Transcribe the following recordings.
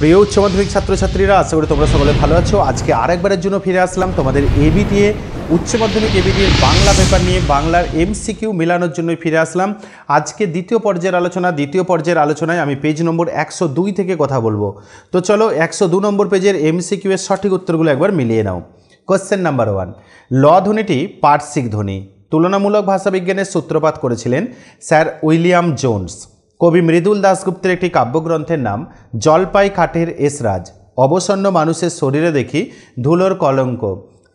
প্রিয় উচ্চ মাধ্যমিক ছাত্রছাত্রীরা আশা করি তোমরা সকলে ভালো আছো আজকে আরেকবারের জন্য ফিরে আসলাম তোমাদের এবি দিয়ে উচ্চ মাধ্যমিক এবি দিয়ে বাংলা পেপার নিয়ে বাংলার এমসিকিউ মেলানোর জন্য ফিরে আসলাম আজকে দ্বিতীয় পর্যায়ের আলোচনা দ্বিতীয় পর্যায়ের আলোচনায় আমি পেজ নম্বর একশো দুই থেকে কথা বলবো তো চলো একশো দু নম্বর পেজের এমসিকিউ এর সঠিক উত্তরগুলো একবার মিলিয়ে নাও কোশ্চেন নাম্বার ওয়ান ল ধ্বনিটি পার্সিক ধ্বনি তুলনামূলক ভাষাবিজ্ঞানের সূত্রপাত করেছিলেন স্যার উইলিয়াম জোনস কবি মৃদুল দাসগুপ্তের একটি কাব্যগ্রন্থের নাম জলপাই খাটের এসরাজ অবসন্ন মানুষের শরীরে দেখি ধুলোর কলঙ্ক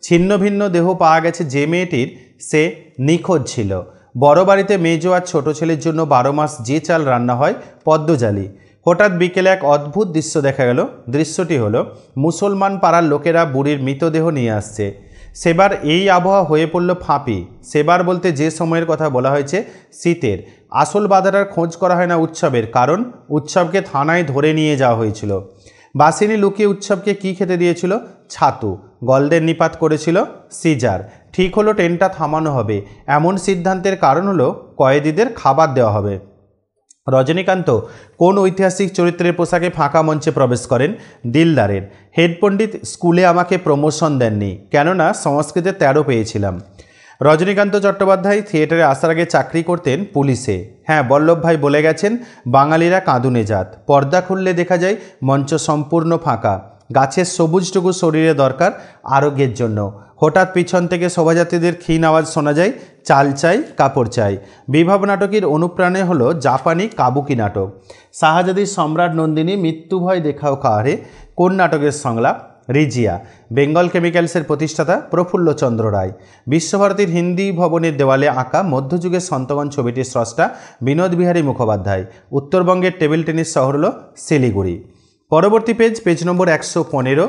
ছিন্ন ভিন্ন দেহ পাওয়া গেছে যে মেয়েটির সে নিখোঁজ ছিল বড় বাড়িতে মেজো আর ছোট ছেলের জন্য বারো মাস যে চাল রান্না হয় পদ্মজালি হঠাৎ বিকেলে এক অদ্ভুত দৃশ্য দেখা গেল দৃশ্যটি হলো মুসলমান পাড়ার লোকেরা বুড়ির মৃতদেহ নিয়ে আসছে সেবার এই আবহাওয়া হয়ে পড়ল ফাঁপি সেবার বলতে যে সময়ের কথা বলা হয়েছে শীতের আসল বাধাটার খোঁজ করা হয় না উৎসবের কারণ উৎসবকে থানায় ধরে নিয়ে যাওয়া হয়েছিল বাসিনী লুকিয়ে উৎসবকে কি খেতে দিয়েছিল ছাতু গলদের নিপাত করেছিল সিজার ঠিক হলো ট্রেনটা থামানো হবে এমন সিদ্ধান্তের কারণ হলো কয়েদিদের খাবার দেওয়া হবে রজনীকান্ত কোন ঐতিহাসিক চরিত্রের পোশাকে ফাঁকা মঞ্চে প্রবেশ করেন দিলদারের হেড পণ্ডিত স্কুলে আমাকে প্রমোশন দেননি কেননা সংস্কৃতে তেরো পেয়েছিলাম রজনীকান্ত চট্টোপাধ্যায় থিয়েটারে আসার আগে চাকরি করতেন পুলিশে হ্যাঁ বল্লভ ভাই বলে গেছেন বাঙালিরা কাঁদুনে যাত পর্দা খুললে দেখা যায় মঞ্চ সম্পূর্ণ ফাঁকা গাছের সবুজটুকু শরীরে দরকার আরোগ্যের জন্য হঠাৎ পিছন থেকে শোভাযাত্রীদের ক্ষীণ আওয়াজ শোনা যায় চাল চাই কাপড় চাই বিভব নাটকের অনুপ্রাণে হলো জাপানি কাবুকি নাটক শাহাজাদির সম্রাট নন্দিনী মৃত্যুভয় দেখাও কাহারে কোন নাটকের সংলাপ রিজিয়া বেঙ্গল কেমিক্যালসের প্রতিষ্ঠাতা প্রফুল্লচন্দ্র রায় বিশ্বভারতীর হিন্দি ভবনের দেওয়ালে আঁকা মধ্যযুগের সন্তগণ ছবিটির স্রষ্টা বিনোদ বিহারী মুখোপাধ্যায় উত্তরবঙ্গের টেবিল টেনিস শহর হল শিলিগুড়ি পরবর্তী পেজ পেজ নম্বর একশো পনেরো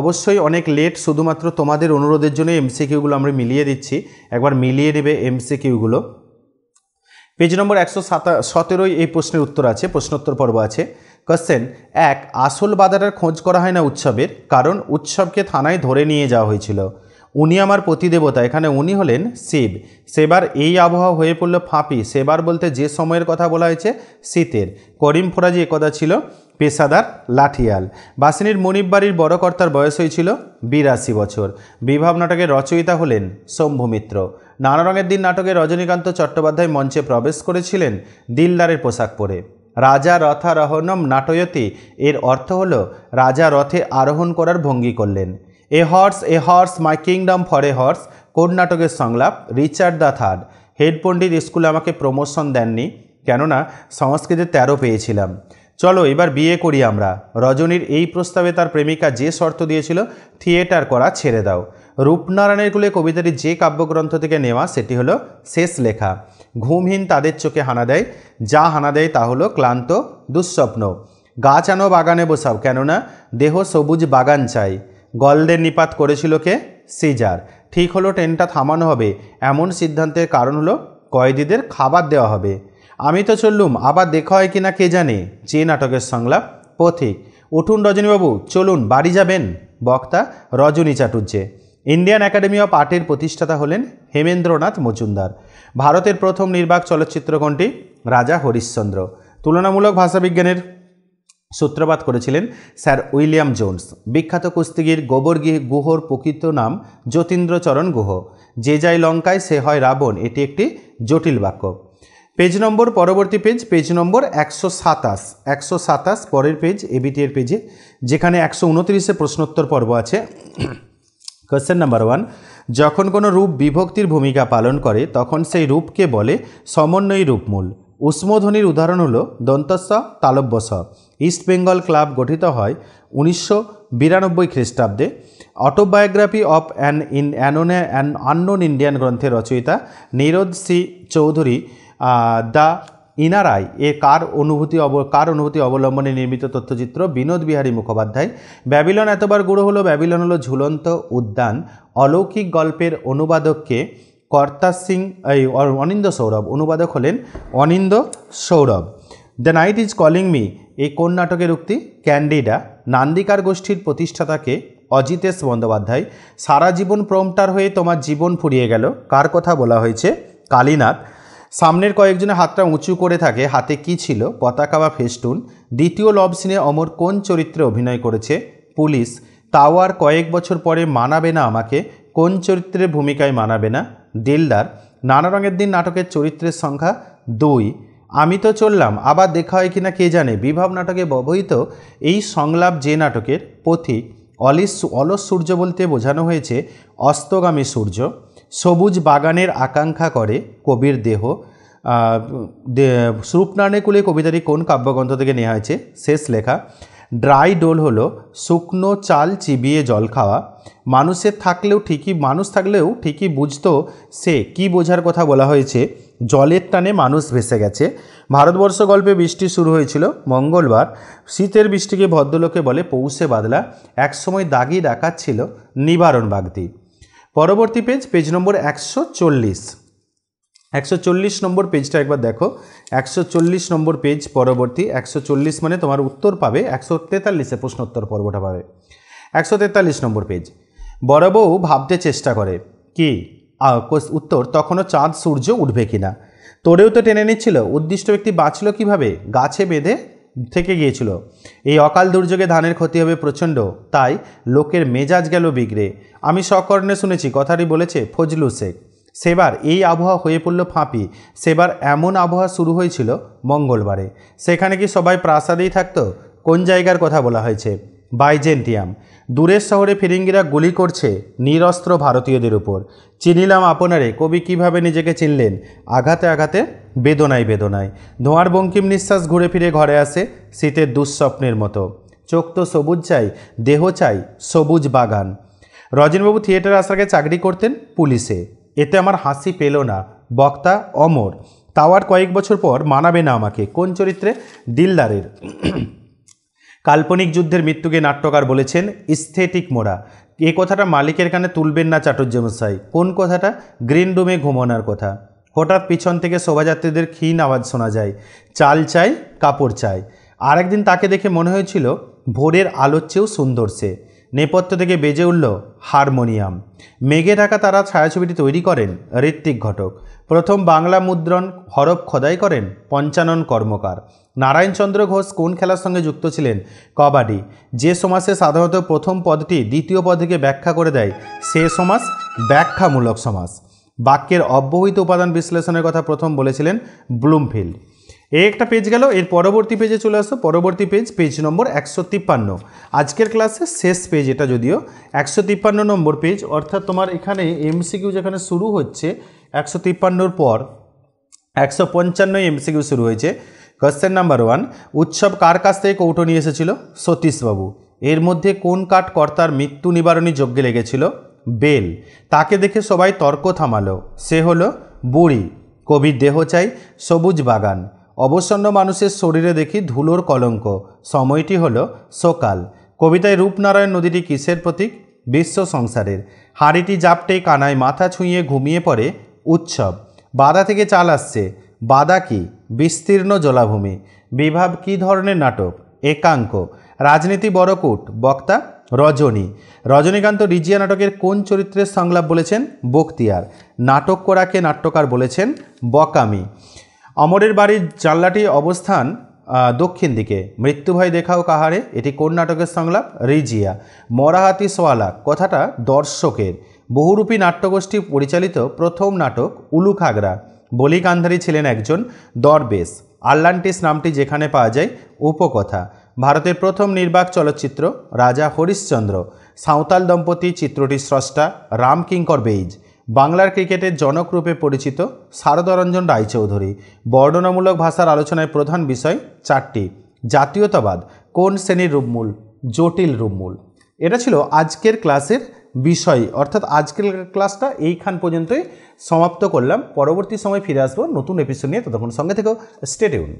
অবশ্যই অনেক লেট শুধুমাত্র তোমাদের অনুরোধের জন্য এমসিকিউগুলো আমরা মিলিয়ে দিচ্ছি একবার মিলিয়ে নেবে এমসিকিউগুলো পেজ নম্বর একশো সাতা সতেরোই এই প্রশ্নের উত্তর আছে প্রশ্নোত্তর পর্ব আছে কোশ্চেন এক আসল বাদাটার খোঁজ করা হয় না উৎসবের কারণ উৎসবকে থানায় ধরে নিয়ে যাওয়া হয়েছিল উনি আমার প্রতিদেবতা এখানে উনি হলেন শিব সেবার এই আবহাওয়া হয়ে পড়লো ফাঁপি সেবার বলতে যে সময়ের কথা বলা হয়েছে শীতের করিম ফোরাজি একদা ছিল পেশাদার লাঠিয়াল বাসিনীর মনিব বাড়ির বড় কর্তার বয়স হয়েছিল বিরাশি বছর বিভাব নাটকের রচয়িতা হলেন শম্ভুমিত্র নানা রঙের দিন নাটকে রজনীকান্ত চট্টোপাধ্যায় মঞ্চে প্রবেশ করেছিলেন দিলদারের পোশাক পরে রাজা রথারোহণম নাটয়তি এর অর্থ হল রাজা রথে আরোহণ করার ভঙ্গি করলেন a horse a horse my kingdom for a horse কোন নাটকের সংলাপ রিচার্ড দ্য থার্ড হেড পণ্ডিত স্কুলে আমাকে প্রমোশন দেননি কেননা সংস্কৃতে তেরো পেয়েছিলাম চলো এবার বিয়ে করি আমরা রজনীর এই প্রস্তাবে তার প্রেমিকা যে শর্ত দিয়েছিল থিয়েটার করা ছেড়ে দাও রূপনারায়ণের কুলে কবিতাটি যে কাব্যগ্রন্থ থেকে নেওয়া সেটি হলো শেষ লেখা ঘুমহীন তাদের চোখে হানা দেয় যা হানা দেয় তা হলো ক্লান্ত দুঃস্বপ্ন গাছ আনো বাগানে বসাও কেননা দেহ সবুজ বাগান চাই গলদের নিপাত করেছিল কে সিজার ঠিক হলো ট্রেনটা থামানো হবে এমন সিদ্ধান্তের কারণ হলো কয়েদিদের খাবার দেওয়া হবে আমি তো চললুম আবার দেখা হয় কিনা কে জানে যে নাটকের সংলাপ পথিক উঠুন রজনীবাবু চলুন বাড়ি যাবেন বক্তা Rajani Chatterjee Indian academy of আর্টের প্রতিষ্ঠাতা হলেন হেমেন্দ্রনাথ মজুমদার ভারতের প্রথম নির্বাক চলচ্চিত্র কোনটি রাজা হরিশ্চন্দ্র তুলনামূলক ভাষাবিজ্ঞানের সূত্রপাত করেছিলেন স্যার উইলিয়াম জোনস বিখ্যাত কুস্তিগির গোবর গুহর প্রকৃত নাম যতীন্দ্রচরণ গুহ যে যায় লঙ্কায় সে হয় রাবণ এটি একটি জটিল বাক্য পেজ নম্বর পরবর্তী পেজ পেজ নম্বর একশো সাতাশ একশো সাতাশ পরের পেজ এবিটিএর পেজে যেখানে একশো উনত্রিশে প্রশ্নোত্তর পর্ব আছে কোশ্চেন নাম্বার ওয়ান যখন কোনো রূপ বিভক্তির ভূমিকা পালন করে তখন সেই রূপকে বলে সমন্বয়ী রূপমূল উষ্মধ্বনির উদাহরণ হল দন্তস্ব তালব্যস ইস্ট বেঙ্গল ক্লাব গঠিত হয় উনিশশো বিরানব্বই খ্রিস্টাব্দে autobiography of an in anon an unknown Indian গ্রন্থের রচয়িতা Nirad C Chaudhuri the inner eye এ কার অনুভূতি অব কার অনুভূতি অবলম্বনে নির্মিত তথ্যচিত্র বিনোদ বিহারী মুখোপাধ্যায় ব্যাবিলন এতবার গুড়ো হলো ব্যাবিলন হলো ঝুলন্ত উদ্যান অলৌকিক গল্পের অনুবাদককে কর্তা সিং এই অনিন্দ সৌরভ অনুবাদক হলেন Anindo Sourav the night is calling me এই কোন নাটকের উক্তি ক্যান্ডিডা নান্দিকার গোষ্ঠীর প্রতিষ্ঠাতাকে অজিতেশ বন্দ্যোপাধ্যায় সারা জীবন প্রমটার হয়ে তোমার জীবন ফুরিয়ে গেল কার কথা বলা হয়েছে কালীনাথ সামনের কয়েকজনের হাতটা উঁচু করে থাকে হাতে কি ছিল পতাকা বা ফেস্টুন দ্বিতীয় লব সিনে অমর কোন চরিত্রে অভিনয় করেছে পুলিশ তাও আর কয়েক বছর পরে মানাবে না আমাকে কোন চরিত্রের ভূমিকায় মানাবে না দিলদার নানা রঙের দিন নাটকের চরিত্রের সংখ্যা দুই আমি তো চললাম আবার দেখা হয় কিনা কে জানে বিভাব নাটকে ব্যবহৃত এই সংলাপ যে নাটকের পথিক অলিস অলস সূর্য বলতে বোঝানো হয়েছে অস্তগামী সূর্য সবুজ বাগানের আকাঙ্ক্ষা করে কবির দেহ স্বরূপনারায়ণে কুলে কবিতাটি কোন কাব্যগ্রন্থ থেকে নেওয়া হয়েছে শেষ লেখা ড্রাই ডোল হলো শুকনো চাল চিবিয়ে জল খাওয়া মানুষের থাকলেও ঠিকই মানুষ থাকলেও ঠিকই বুঝতো সে কি বোঝার কথা বলা হয়েছে জলের টানে মানুষ ভেসে গেছে ভারতবর্ষ গল্পে বৃষ্টি শুরু হয়েছিল মঙ্গলবার শীতের বৃষ্টিকে ভদ্রলোকে বলে পৌষে বাদলা একসময় দাগি ডাকাচ্ছিল নিবারণ বাগদি পরবর্তী পেজ পেজ নম্বর একশো চল্লিশ একশো চল্লিশ নম্বর পেজটা একবার দেখো একশো চল্লিশ নম্বর পেজ পরবর্তী একশো চল্লিশ মানে তোমার উত্তর পাবে একশো তেতাল্লিশে প্রশ্নোত্তর পর্বটা পাবে একশো তেতাল্লিশ নম্বর পেজ বড় বউ ভাবতে চেষ্টা করে কি উত্তর তখনও চাঁদ সূর্য উঠবে কিনা তোরেও তো টেনে নিচ্ছিল উদ্দিষ্ট ব্যক্তি বাঁচল কিভাবে গাছে বেঁধে থেকে গিয়েছিল এই অকাল দুর্যোগে ধানের ক্ষতি হবে প্রচণ্ড তাই লোকের মেজাজ গেল বিগড়ে আমি সকর্ণে শুনেছি কথাটি বলেছে ফজলু শেখ সেবার এই আবহাওয়া হয়ে পড়ল ফাঁপি সেবার এমন আবহাওয়া শুরু হয়েছিল মঙ্গলবারে সেখানে কি সবাই প্রাসাদেই থাকতো কোন জায়গার কথা বলা হয়েছে বাইজেন্টিয়াম দূরের শহরে ফিরিঙ্গিরা গুলি করছে নিরস্ত্র ভারতীয়দের উপর চিনিলাম আপনারে কবি কিভাবে নিজেকে চিনলেন আঘাতে আঘাতে বেদনায় বেদনায় ধোঁয়ার বঙ্কিম নিঃশ্বাস ঘুরে ফিরে ঘরে আসে শীতের দুঃস্বপ্নের মতো চোখ তো সবুজ চাই দেহ চাই সবুজ বাগান রজনবাবু থিয়েটার আসার আগে চাকরি করতেন পুলিশে এতে আমার হাসি পেল না বক্তা অমর তাওয়ার কয়েক বছর পর মানাবে না আমাকে কোন চরিত্রে দিলদারের কাল্পনিক যুদ্ধের মৃত্যুকে নাট্যকার বলেছেন ইস্থেটিক মোড়া এ কথাটা মালিকের কানে তুলবেন না চাটুর্য মশাই কোন কথাটা গ্রিন রুমে ঘুমানোর কথা হঠাৎ পিছন থেকে শোভাযাত্রীদের ক্ষীণ আওয়াজ শোনা যায় চাল চাই কাপড় চাই আরেকদিন তাকে দেখে মনে হয়েছিল ভোরের আলোর চেয়েও সুন্দর সে নেপথ্য থেকে বেজে উঠল হারমোনিয়াম মেঘে ঢাকা তারা ছায়াছবিটি তৈরি করেন ঋত্বিক ঘটক প্রথম বাংলা মুদ্রণ হরফ খোদাই করেন পঞ্চানন কর্মকার নারায়ণচন্দ্র ঘোষ কোন খেলার সঙ্গে যুক্ত ছিলেন কবাডি যে সমাসে সাধারণত প্রথম পদটি দ্বিতীয় পদকে ব্যাখ্যা করে দেয় সে সমাস ব্যাখ্যামূলক সমাস বাক্যের অব্যবহিত উপাদান বিশ্লেষণের কথা প্রথম বলেছিলেন ব্লুমফিল্ড এই একটা পেজ গেল এর পরবর্তী পেজে চলে আসো পরবর্তী পেজ পেজ নম্বর একশো তিপ্পান্ন আজকের ক্লাসের শেষ পেজ এটা যদিও একশো তিপ্পান্ন নম্বর পেজ অর্থাৎ তোমার এখানে এমসিকিউ যেখানে শুরু হচ্ছে একশো তিপ্পান্নর পর একশো পঞ্চান্ন এমসিকিউ শুরু হয়েছে কোশ্চেন নাম্বার ওয়ান উৎসব কার কাছ থেকে কৌটো নিয়ে এসেছিল সতীশবাবু এর মধ্যে কোন কাঠ কর্তার মৃত্যু নিবারণী যজ্ঞে লেগেছিল বেল তাকে দেখে সবাই তর্ক থামালো সে হলো বুড়ি কবির দেহ চাই সবুজ বাগান অবসন্ন মানুষের শরীরে দেখি ধুলোর কলঙ্ক সময়টি হল সকাল কবিতায় রূপনারায়ণ নদীটি কিসের প্রতীক বিশ্ব সংসারের হাড়িটি জাপটে কানায় মাথা ছুঁয়ে ঘুমিয়ে পড়ে উৎসব বাদা থেকে চাল আসছে বাদা কি বিস্তীর্ণ জলাভূমি বিভাব কি ধরনের নাটক একাঙ্ক রাজনীতি বড়কুট বক্তা রজনী রজনীকান্ত রিজিয়া নাটকের কোন চরিত্রের সংলাপ বলেছেন বক্তিয়ার নাটক করাকে নাট্যকার বলেছেন বকামি অমরের বাড়ির জানলাটি অবস্থান দক্ষিণ দিকে মৃত্যুভয় দেখাও কাহারে এটি কর্ণাটকের সংলাপ রিজিয়া মরাহাতি সোয়ালা কথাটা দর্শকের বহুরূপী নাট্যগোষ্ঠী পরিচালিত প্রথম নাটক উলু খাগড়া বলি ছিলেন একজন দরবেশ আল্লান্টিস নামটি যেখানে পাওয়া যায় উপকথা ভারতের প্রথম নির্বাক চলচ্চিত্র রাজা হরিশ্চন্দ্র সাঁওতাল দম্পতি চিত্রটির স্রষ্টা রামকিঙ্কর বেইজ বাংলার ক্রিকেটের জনকরূপে পরিচিত শারদরঞ্জন রায়চৌধুরী বর্ণনামূলক ভাষার আলোচনায় প্রধান বিষয় চারটি জাতীয়তাবাদ কোন শ্রেণীর রূপমূল জটিল রূপমূল এটা ছিল আজকের ক্লাসের বিষয় অর্থাৎ আজকের ক্লাসটা এইখান পর্যন্তই সমাপ্ত করলাম পরবর্তী সময় ফিরে আসবো নতুন এপিসোড নিয়ে ততক্ষণ সঙ্গে থেকেও স্টেডিউন